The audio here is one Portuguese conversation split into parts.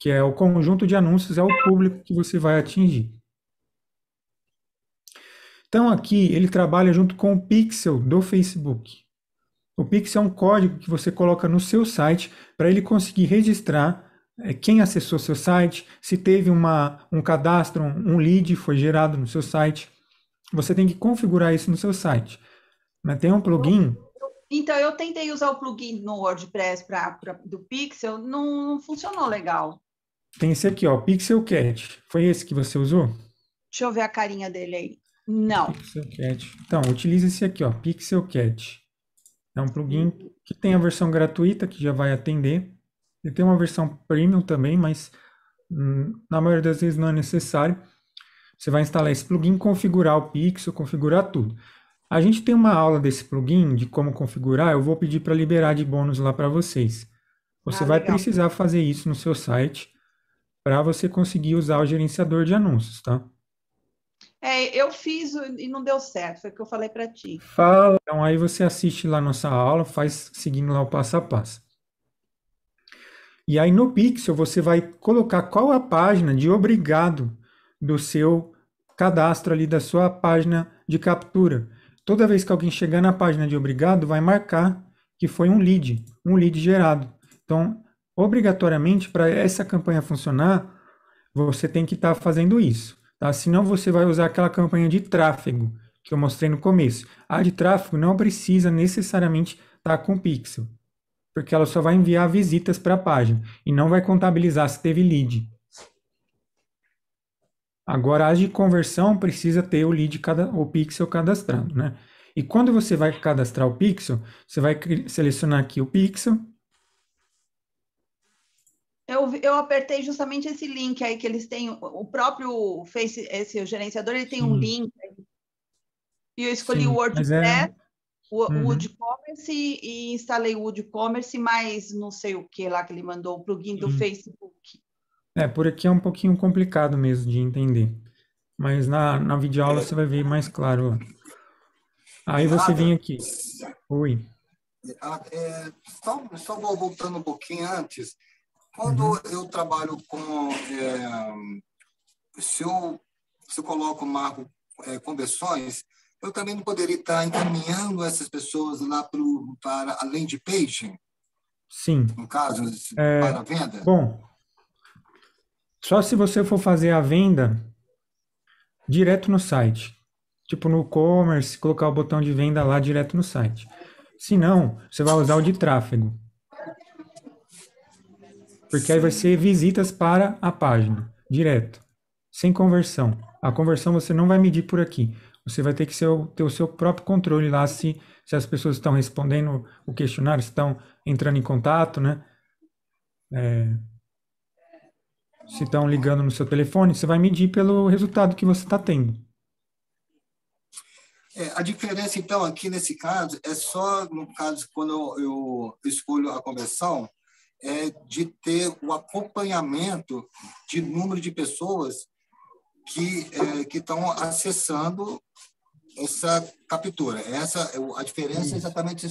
que é o conjunto de anúncios é o público que você vai atingir. Então aqui ele trabalha junto com o pixel do Facebook. O pixel é um código que você coloca no seu site para ele conseguir registrar eh, quem acessou seu site, se teve uma, um cadastro, um lead foi gerado no seu site. Você tem que configurar isso no seu site. Mas Tem um plugin. Então, eu tentei usar o plugin no WordPress pra, pra do Pixel, não, funcionou legal. Tem esse aqui, ó, Pixel Cat. Foi esse que você usou? Deixa eu ver a carinha dele aí. Não. Pixel Cat. Então, utiliza esse aqui, ó, Pixel Cat. É um plugin que tem a versão gratuita que já vai atender. Ele tem uma versão premium também, mas hum, na maioria das vezes não é necessário. Você vai instalar esse plugin, configurar o Pixel, configurar tudo. A gente tem uma aula desse plugin, de como configurar, eu vou pedir para liberar de bônus lá para vocês. Você ah, vai legal. precisar fazer isso no seu site para você conseguir usar o gerenciador de anúncios, tá? É, eu fiz e não deu certo, foi o que eu falei para ti. Fala. Então aí você assiste lá nossa aula, faz seguindo lá o passo a passo. E aí no Pixel você vai colocar qual a página de obrigado do seu cadastro ali da sua página de captura. Toda vez que alguém chegar na página de obrigado, vai marcar que foi um lead, um lead gerado. Então, obrigatoriamente, para essa campanha funcionar, você tem que estar tá fazendo isso. Tá? Senão você vai usar aquela campanha de tráfego que eu mostrei no começo. A de tráfego não precisa necessariamente estar tá com pixel, porque ela só vai enviar visitas para a página e não vai contabilizar se teve lead. Agora, a de conversão precisa ter o lead, cada, o pixel cadastrado, né? E quando você vai cadastrar o pixel, você vai selecionar aqui o pixel, eu, eu apertei justamente esse link aí que eles têm, o próprio Face, esse o gerenciador, ele tem Sim. um link. E eu escolhi Sim, o é WordPress, é... o, uhum. o WooCommerce e instalei o WooCommerce, mais não sei o que lá que ele mandou, o plugin do uhum. Facebook. É, por aqui é um pouquinho complicado mesmo de entender. Mas na, na videoaula você vai ver mais claro. Aí você vem aqui. Oi. Ah, é, só, só voltando um pouquinho antes, quando uhum. eu trabalho com. É, se, eu, se eu coloco o marco é, conversões, eu também não poderia estar encaminhando essas pessoas lá pro, para além de page? Sim. No caso, é, para a venda? Bom, só se você for fazer a venda direto no site. Tipo no e-commerce, colocar o botão de venda lá direto no site. Se não, você vai usar o de tráfego. Porque Sim. aí vai ser visitas para a página, direto, sem conversão. A conversão você não vai medir por aqui. Você vai ter que ser, ter o seu próprio controle lá se, se as pessoas estão respondendo o questionário, estão entrando em contato, né? É, se estão ligando no seu telefone, você vai medir pelo resultado que você está tendo. É, a diferença, então, aqui nesse caso, é só no caso quando eu, eu escolho a conversão, é de ter o acompanhamento de número de pessoas que é, que estão acessando essa captura. Essa a diferença é exatamente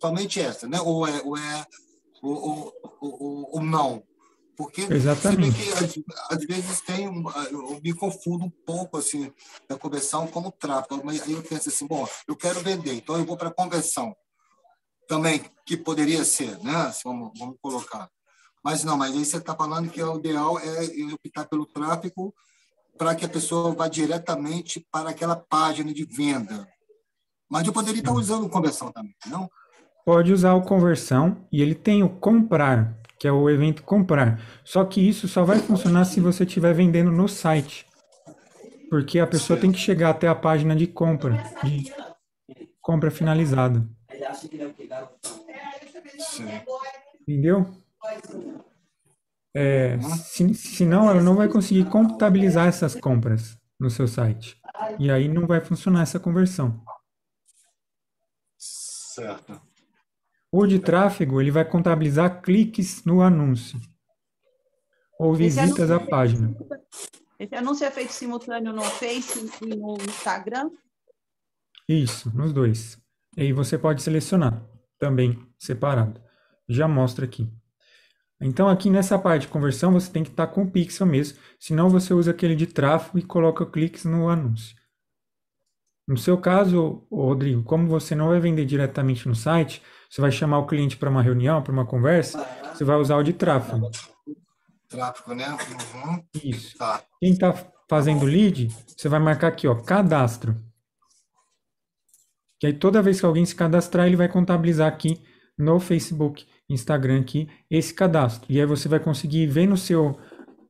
somente essa, né? Ou é ou é o o não. Porque Exatamente. Que, às, vezes tem ah, eu me confundo um pouco assim da conversão como tráfico, mas aí eu penso assim, bom, eu quero vender, então eu vou para a conversão também que poderia ser, né? Vamos, vamos colocar. Mas não, mas aí você está falando que é o ideal é optar pelo tráfego para que a pessoa vá diretamente para aquela página de venda. Mas eu poderia estar hum. usando conversão também, não? Pode usar o conversão e ele tem o comprar, que é o evento comprar. Só que isso só vai funcionar se você estiver vendendo no site. Porque a pessoa tem que chegar até a página de compra, de compra finalizada. Entendeu? É, se, senão ela não vai conseguir contabilizar essas compras no seu site. E aí não vai funcionar essa conversão. Certo. O de tráfego, ele vai contabilizar cliques no anúncio. Ou visitas à página. Esse anúncio é feito simultâneo no Facebook e no Instagram? Isso, nos dois. E aí você pode selecionar também separado. Já mostra aqui. Então aqui nessa parte de conversão você tem que estar tá com o pixel mesmo, senão você usa aquele de tráfego e coloca cliques no anúncio. No seu caso, Rodrigo, como você não vai vender diretamente no site, você vai chamar o cliente para uma reunião, para uma conversa, você vai usar o de tráfego. Tráfego, né? Uhum. Isso. Tá. Quem está fazendo lead, você vai marcar aqui, ó, cadastro. Que aí toda vez que alguém se cadastrar, ele vai contabilizar aqui no Facebook, Instagram aqui, esse cadastro. E aí você vai conseguir ver no seu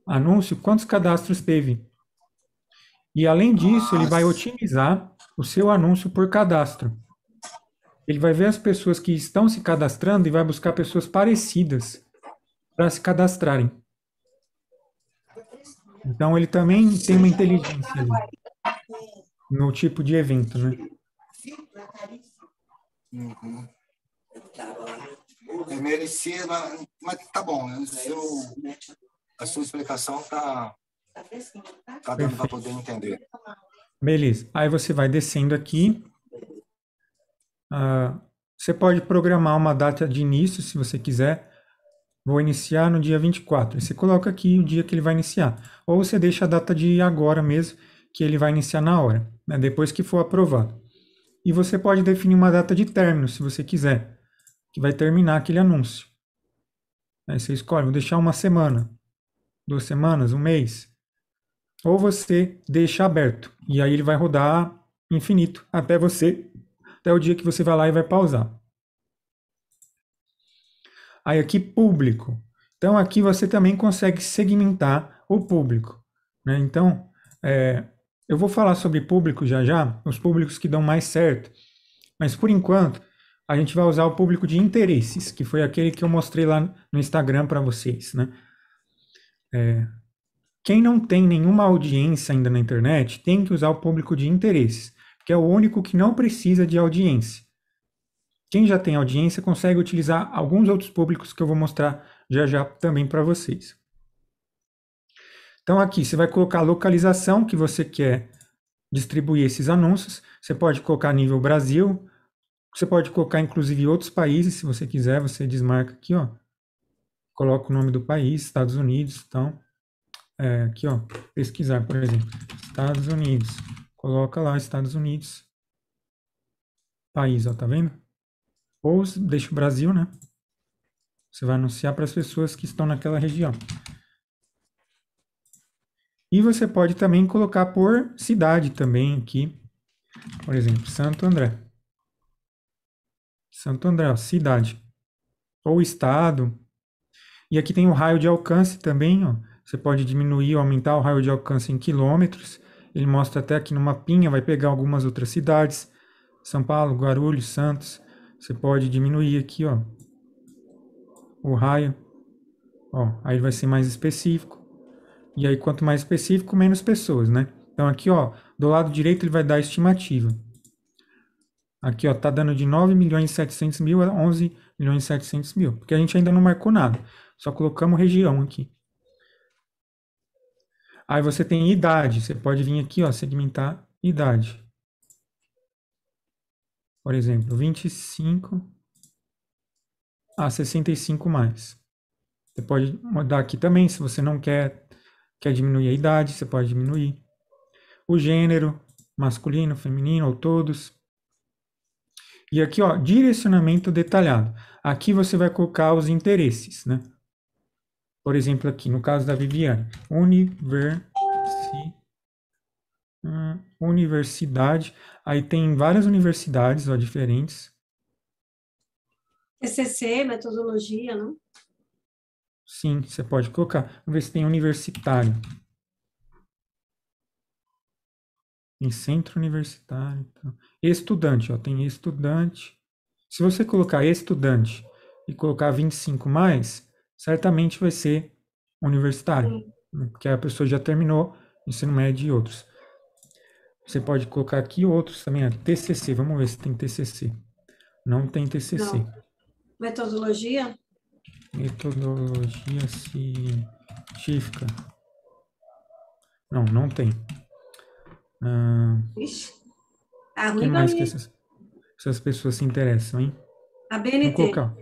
anúncio quantos cadastros teve. E além disso, Nossa. ele vai otimizar o seu anúncio por cadastro. Ele vai ver as pessoas que estão se cadastrando e vai buscar pessoas parecidas para se cadastrarem. Então ele também tem uma inteligência ali, no tipo de evento, né? cinto, Uhum. Eu estava lá. Eu mas, mas tá bom. Né? a sua explicação tá, tá, tá? tá dando para poder entender. Beleza. Aí você vai descendo aqui. Ah, você pode programar uma data de início, se você quiser. Vou iniciar no dia 24. Você coloca aqui o dia que ele vai iniciar. Ou você deixa a data de agora mesmo, que ele vai iniciar na hora, né? depois que for aprovado. E você pode definir uma data de término, se você quiser, que vai terminar aquele anúncio. Aí você escolhe, vou deixar uma semana, duas semanas, um mês. Ou você deixa aberto. E aí ele vai rodar infinito até você, até o dia que você vai lá e vai pausar. Aí aqui público. Então aqui você também consegue segmentar o público. Né? Então, é, eu vou falar sobre público já já, os públicos que dão mais certo, mas por enquanto a gente vai usar o público de interesses, que foi aquele que eu mostrei lá no Instagram para vocês, né? É, quem não tem nenhuma audiência ainda na internet tem que usar o público de interesses, que é o único que não precisa de audiência. Quem já tem audiência consegue utilizar alguns outros públicos que eu vou mostrar já já também para vocês. Então aqui você vai colocar a localização que você quer distribuir esses anúncios. Você pode colocar nível Brasil, você pode colocar inclusive outros países, se você quiser, você desmarca aqui, ó. Coloca o nome do país, Estados Unidos, então. É, aqui, ó, pesquisar, por exemplo, Estados Unidos. Coloca lá Estados Unidos. País, ó, tá vendo? Ou deixa o Brasil, né? Você vai anunciar para as pessoas que estão naquela região. E você pode também colocar por cidade também aqui. Por exemplo, Santo André. Santo André, ó, cidade. Ou estado. E aqui tem o raio de alcance também. Ó. Você pode diminuir ou aumentar o raio de alcance em quilômetros. Ele mostra até aqui no mapinha, vai pegar algumas outras cidades. São Paulo, Guarulhos, Santos. Você pode diminuir aqui ó, o raio. Ó, aí vai ser mais específico. E aí, quanto mais específico, menos pessoas, né? Então, aqui, ó, do lado direito ele vai dar a estimativa. Aqui, ó, tá dando de 9 milhões e 700 mil a 11 milhões e 700 mil. Porque a gente ainda não marcou nada. Só colocamos região aqui. Aí você tem idade. Você pode vir aqui, ó, segmentar idade. Por exemplo, 25 a 65 mais. Você pode mudar aqui também, se você não quer Quer é diminuir a idade? Você pode diminuir. O gênero, masculino, feminino ou todos. E aqui, ó, direcionamento detalhado. Aqui você vai colocar os interesses, né? Por exemplo, aqui, no caso da Viviane, universi... hum, universidade. Aí tem várias universidades, ó, diferentes. TCC, metodologia, não? Sim, você pode colocar. Vamos ver se tem universitário. Tem centro universitário. Então. Estudante, ó, tem estudante. Se você colocar estudante e colocar 25 mais, certamente vai ser universitário, né, porque a pessoa já terminou ensino médio e outros. Você pode colocar aqui outros também, ó, TCC. Vamos ver se tem TCC. Não tem TCC. Não. Metodologia? Metodologia científica. Não, não tem. Ah, Ixi, tá mais que essas, essas, pessoas se interessam, hein? A BNT. Vou colocar.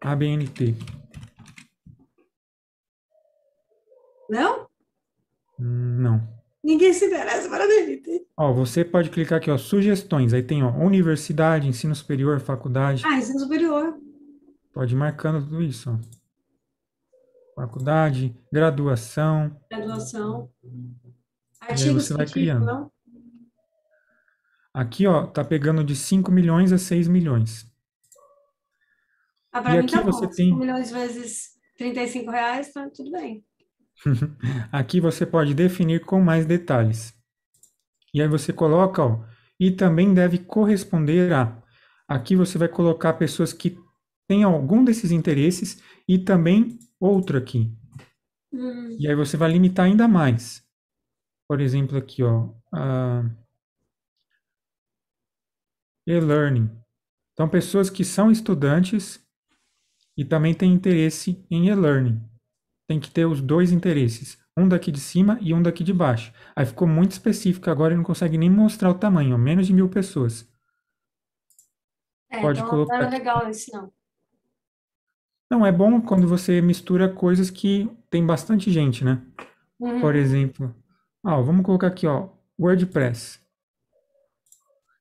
A BNT. Não? Não. Ninguém se interessa para bnt Ó, você pode clicar aqui, ó, sugestões. Aí tem, ó, universidade, ensino superior, faculdade. Ah, ensino superior. Pode ir marcando tudo isso. Faculdade, graduação. Graduação. Artigo você vai criando. Não? Aqui, ó, tá pegando de 5 milhões a 6 milhões. Ah, pra e mim aqui tá você bom. tem 5 milhões vezes 35 reais, tá tudo bem. aqui você pode definir com mais detalhes. E aí você coloca, ó, e também deve corresponder a. Aqui você vai colocar pessoas que tem algum desses interesses e também outro aqui. Hum. E aí você vai limitar ainda mais. Por exemplo, aqui, ó. Uh, e-learning. Então, pessoas que são estudantes e também têm interesse em e-learning. Tem que ter os dois interesses, um daqui de cima e um daqui de baixo. Aí ficou muito específico, agora ele não consegue nem mostrar o tamanho, menos de mil pessoas. É, Pode então colocar. Não é era legal isso, não. Não, é bom quando você mistura coisas que tem bastante gente, né? Uhum. Por exemplo, ah, vamos colocar aqui, ó, WordPress.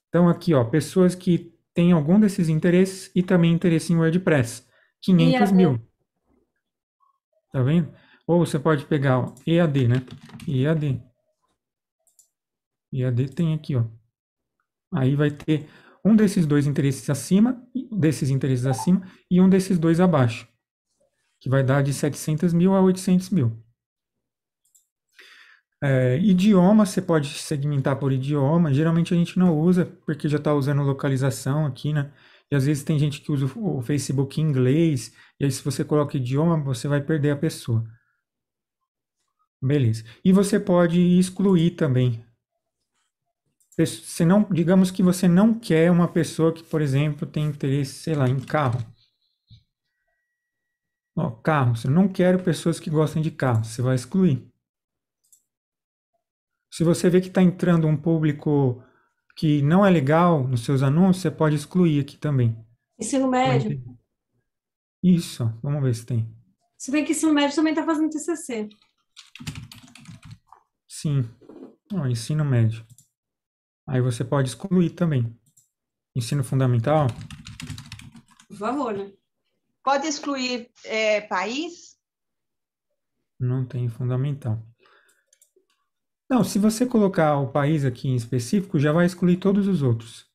Então aqui, ó, pessoas que têm algum desses interesses e também interesse em WordPress. 500 EAD. mil. Tá vendo? Ou você pode pegar, ó, EAD, né? EAD. EAD tem aqui, ó. Aí vai ter um desses dois interesses acima, desses interesses acima e um desses dois abaixo, que vai dar de 700 mil a 800 mil. É, idioma, você pode segmentar por idioma, geralmente a gente não usa, porque já está usando localização aqui, né? E às vezes tem gente que usa o Facebook em inglês, e aí se você coloca idioma, você vai perder a pessoa. Beleza. E você pode excluir também você não, digamos que você não quer uma pessoa que, por exemplo, tem interesse, sei lá, em carro. Ó, carro, você não quer pessoas que gostem de carro, você vai excluir. Se você vê que está entrando um público que não é legal nos seus anúncios, você pode excluir aqui também. Ensino médio. Isso, vamos ver se tem. Se bem que ensino médio também está fazendo TCC. Sim, Ó, ensino médio. Aí você pode excluir também. Ensino fundamental? Por favor, né? Pode excluir é, país? Não tem fundamental. Não, se você colocar o país aqui em específico, já vai excluir todos os outros.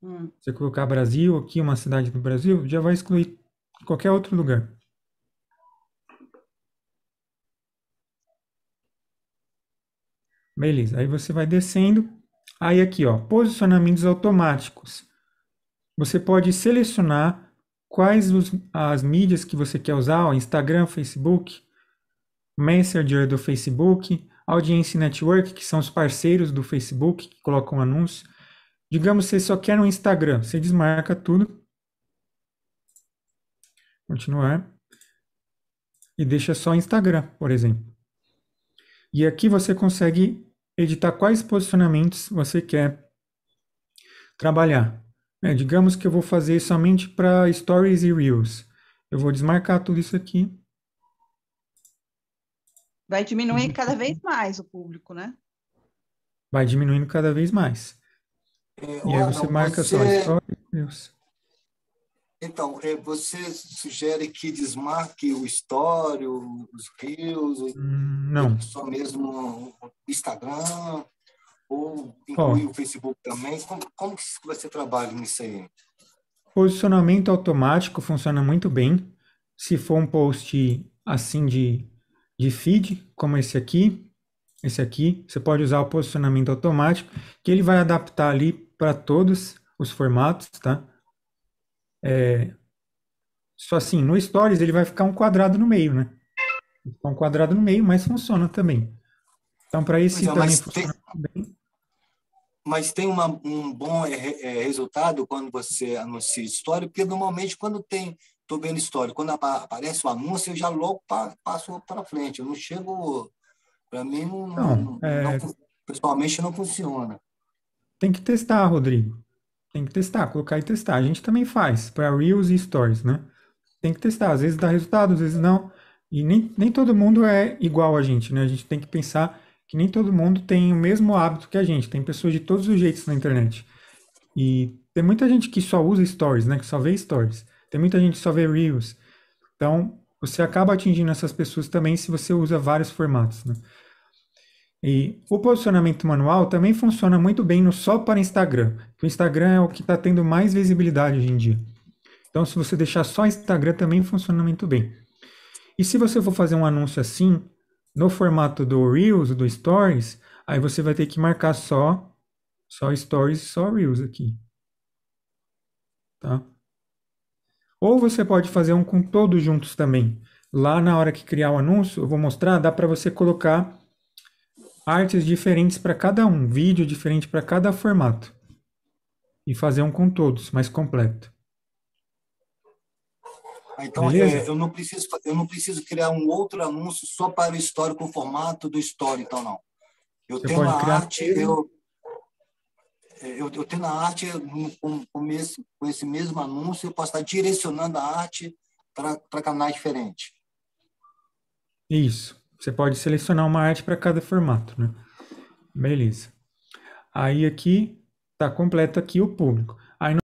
Hum. Se você colocar Brasil aqui, uma cidade do Brasil, já vai excluir qualquer outro lugar. Beleza, aí você vai descendo Aí aqui, ó, posicionamentos automáticos. Você pode selecionar quais os, as mídias que você quer usar, ó, Instagram, Facebook, Messenger do Facebook, Audience Network, que são os parceiros do Facebook que colocam anúncios. Digamos você só quer no um Instagram, você desmarca tudo. Continuar. E deixa só Instagram, por exemplo. E aqui você consegue editar quais posicionamentos você quer trabalhar. É, digamos que eu vou fazer somente para Stories e Reels. Eu vou desmarcar tudo isso aqui. Vai diminuir uhum. cada vez mais o público, né? Vai diminuindo cada vez mais. É, e aí você marca você... só Stories e Reels. Então, é, você sugere que desmarque o Story, os rios, hum, Não. Só mesmo o Instagram? Ou inclui oh. o Facebook também? Como, como que você trabalha nisso aí? Posicionamento automático funciona muito bem. Se for um post assim de, de feed, como esse aqui, esse aqui, você pode usar o posicionamento automático, que ele vai adaptar ali para todos os formatos, tá? É, só assim, no Stories ele vai ficar um quadrado no meio, né? um quadrado no meio, mas funciona também. Então, para esse mas, funciona tem, Mas tem uma, um bom é, é, resultado quando você anuncia história, porque normalmente quando tem, estou vendo história, quando aparece o um anúncio, eu já logo pa, passo para frente. Eu não chego. Para mim, não, não, não, é... não, pessoalmente, não funciona. Tem que testar, Rodrigo. Tem que testar, colocar e testar. A gente também faz para Reels e Stories, né? Tem que testar. Às vezes dá resultado, às vezes não. E nem, nem todo mundo é igual a gente, né? A gente tem que pensar que nem todo mundo tem o mesmo hábito que a gente. Tem pessoas de todos os jeitos na internet. E tem muita gente que só usa stories, né? Que só vê stories. Tem muita gente que só vê reels. Então, você acaba atingindo essas pessoas também se você usa vários formatos, né? E o posicionamento manual também funciona muito bem no só para Instagram. O Instagram é o que está tendo mais visibilidade hoje em dia. Então, se você deixar só Instagram, também funciona muito bem. E se você for fazer um anúncio assim, no formato do Reels, do Stories, aí você vai ter que marcar só só Stories e só Reels aqui. Tá? Ou você pode fazer um com todos juntos também. Lá na hora que criar o anúncio, eu vou mostrar, dá para você colocar artes diferentes para cada um, vídeo diferente para cada formato. E fazer um com todos, mais completo. Ah, então, é, eu, não preciso, eu não preciso criar um outro anúncio só para o histórico, o formato do histórico, então, não. Eu Você tenho a arte, eu, é, eu, eu, tenho a arte, é, com, com, esse, com esse mesmo anúncio, eu posso estar direcionando a arte para canais diferentes. Isso. Você pode selecionar uma arte para cada formato, né? Beleza. Aí aqui está completo aqui o público.